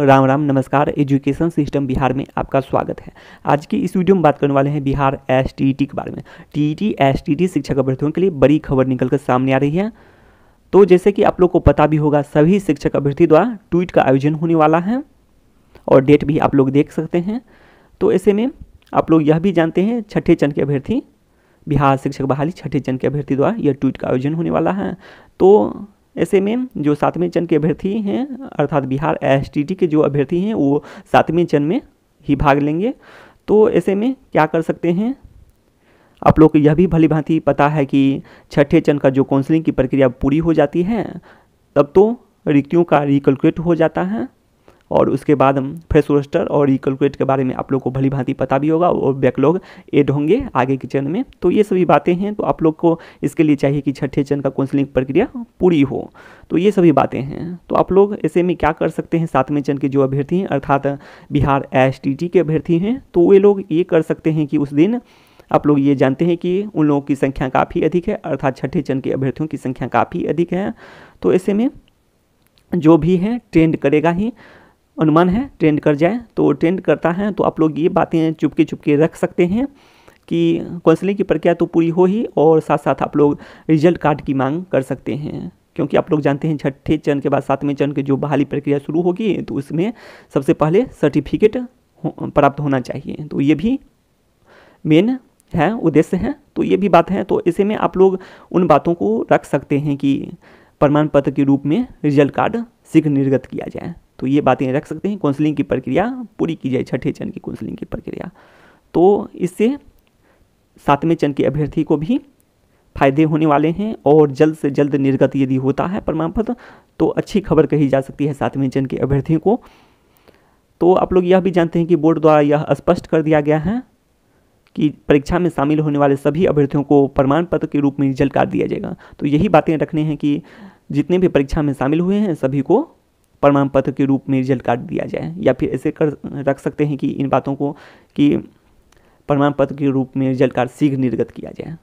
राम राम नमस्कार education system Bihar में आपका स्वागत है आज की इस वीडियो में बात करने वाले हैं बिहार एस के बारे में टी टी एस टी शिक्षक अभ्यर्थियों के लिए बड़ी खबर निकल कर सामने आ रही है तो जैसे कि आप लोग को पता भी होगा सभी शिक्षक अभ्यर्थी द्वारा ट्वीट का आयोजन होने वाला है और डेट भी आप लोग देख सकते हैं तो ऐसे में आप लोग यह भी जानते हैं छठे चंद के अभ्यर्थी बिहार शिक्षक बहाली छठे चंद के अभ्यर्थी द्वारा यह ट्वीट का आयोजन होने वाला है तो ऐसे में जो सातवें चरण के अभ्यर्थी हैं अर्थात बिहार एस के जो अभ्यर्थी हैं वो सातवें चरण में ही भाग लेंगे तो ऐसे में क्या कर सकते हैं आप लोग को यह भी भली भांति पता है कि छठे चरण का जो काउंसलिंग की प्रक्रिया पूरी हो जाती है तब तो रिक्तियों का रिकलकुलेट हो जाता है और उसके बाद हम फ्रेश रोस्टर और रिकलकुलेट के बारे में आप लोग को भली भांति पता भी होगा और बैकलॉग एड होंगे आगे के चरण में तो ये सभी बातें हैं तो आप लोग को इसके लिए चाहिए कि छठे चरण का काउंसलिंग प्रक्रिया पूरी हो तो ये सभी बातें हैं तो आप लोग ऐसे में क्या कर सकते हैं सातवें चरण के जो अभ्यर्थी हैं अर्थात बिहार एस के अभ्यर्थी हैं तो वे लोग ये कर सकते हैं कि उस दिन आप लोग ये जानते हैं कि उन लोगों की संख्या काफ़ी अधिक है अर्थात छठे चरण के अभ्यर्थियों की संख्या काफ़ी अधिक है तो ऐसे में जो भी है ट्रेंड करेगा ही अनुमान है ट्रेंड कर जाए तो ट्रेंड करता है तो आप लोग ये बातें चुपके चुपके रख सकते हैं कि काउंसलिंग की प्रक्रिया तो पूरी हो ही और साथ साथ आप लोग रिजल्ट कार्ड की मांग कर सकते हैं क्योंकि आप लोग जानते हैं छठे चरण के बाद सातवें चरण की जो बहाली प्रक्रिया शुरू होगी तो उसमें सबसे पहले सर्टिफिकेट हो, प्राप्त होना चाहिए तो ये भी मेन है उद्देश्य है तो ये भी बात है तो इसे में आप लोग उन बातों को रख सकते हैं कि प्रमाण पत्र के रूप में रिजल्ट कार्ड शीघ्र निर्गत किया जाए तो ये बातें रख सकते हैं काउंसलिंग की प्रक्रिया पूरी की जाए छठे चरण की काउंसलिंग की प्रक्रिया तो इससे सातवें चरण के अभ्यर्थी को भी फायदे होने वाले हैं और जल्द से जल्द निर्गत यदि होता है प्रमाण पत्र तो अच्छी खबर कही जा सकती है सातवें चरण के अभ्यर्थियों को तो आप लोग यह भी जानते हैं कि बोर्ड द्वारा यह स्पष्ट कर दिया गया है कि परीक्षा में शामिल होने वाले सभी अभ्यर्थियों को प्रमाण पत्र के रूप में रिजल्ट कार्ड दिया जाएगा तो यही बातें रखने हैं कि जितने भी परीक्षा में शामिल हुए हैं सभी को प्रमाण पत्र के रूप में रिजल्ट कार्ड दिया जाए या फिर ऐसे कर रख सकते हैं कि इन बातों को कि प्रमाण पत्र के रूप में रिजल्ट कार्ड शीघ्र निर्गत किया जाए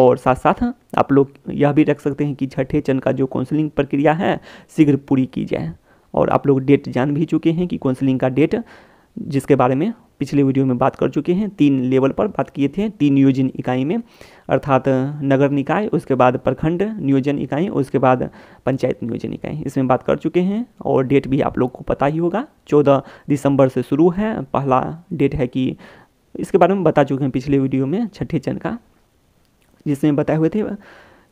और साथ साथ आप लोग यह भी रख सकते हैं कि छठे चरण का जो काउंसलिंग प्रक्रिया है शीघ्र पूरी की जाए और आप लोग डेट जान भी चुके हैं कि काउंसलिंग का डेट जिसके बारे में पिछले वीडियो में बात कर चुके हैं तीन लेवल पर बात किए थे तीन नियोजन इकाई में अर्थात नगर निकाय उसके बाद प्रखंड नियोजन इकाई उसके बाद पंचायत नियोजन इकाई इसमें बात कर चुके हैं और डेट भी आप लोग को पता ही होगा चौदह दिसंबर से शुरू है पहला डेट है कि इसके बारे में बता चुके हैं पिछले वीडियो में छठे चरण का जिसमें बताए हुए थे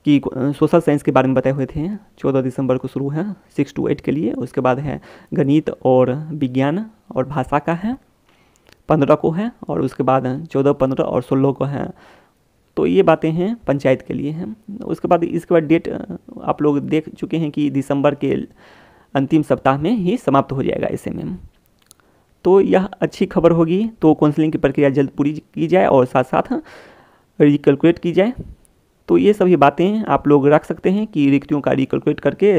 कि सोशल साइंस के बारे में बताए हुए थे चौदह दिसंबर को शुरू है सिक्स टू एट के लिए उसके बाद है गणित और विज्ञान और भाषा का है पंद्रह को हैं और उसके बाद चौदह पंद्रह और सोलह को हैं तो ये बातें हैं पंचायत के लिए हैं उसके बाद इसके बाद डेट आप लोग देख चुके हैं कि दिसंबर के अंतिम सप्ताह में ही समाप्त हो जाएगा ऐसे में तो यह अच्छी खबर होगी तो काउंसलिंग की प्रक्रिया जल्द पूरी की जाए और साथ साथ रिकलकुलेट की जाए तो ये सभी बातें आप लोग रख सकते हैं कि रिक्तियों का रिकलकुलेट करके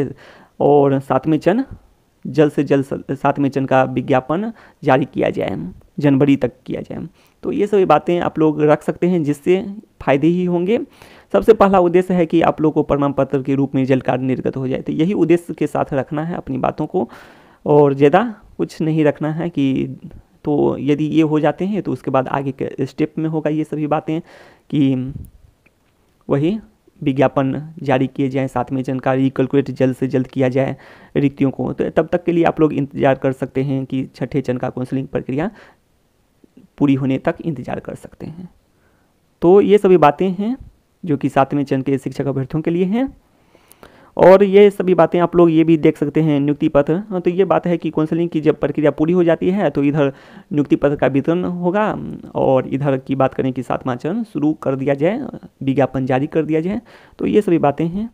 और सातवें चरण जल्द से जल्द सात जन का विज्ञापन जारी किया जाए जनवरी तक किया जाए तो ये सभी बातें आप लोग रख सकते हैं जिससे फायदे ही होंगे सबसे पहला उद्देश्य है कि आप लोग को प्रमाण पत्र के रूप में जल कार्ड निर्गत हो जाए तो यही उद्देश्य के साथ रखना है अपनी बातों को और ज़्यादा कुछ नहीं रखना है कि तो यदि ये हो जाते हैं तो उसके बाद आगे के स्टेप में होगा ये सभी बातें कि वही विज्ञापन जारी किए जाएँ साथ में जानकारी कैलकुलेट जल्द से जल्द किया जाए रिक्तियों को तो तब तक के लिए आप लोग इंतजार कर सकते हैं कि छठे चरण का काउंसलिंग प्रक्रिया पूरी होने तक इंतजार कर सकते हैं तो ये सभी बातें हैं जो कि सातवें चरण के शिक्षक अभ्यर्थियों के लिए हैं और ये सभी बातें आप लोग ये भी देख सकते हैं नियुक्ति पत्र हाँ तो ये बात है कि काउंसलिंग की जब प्रक्रिया पूरी हो जाती है तो इधर नियुक्ति पत्र का वितरण होगा और इधर की बात करें कि सातवां चरण शुरू कर दिया जाए विज्ञापन जारी कर दिया जाए तो ये सभी बातें हैं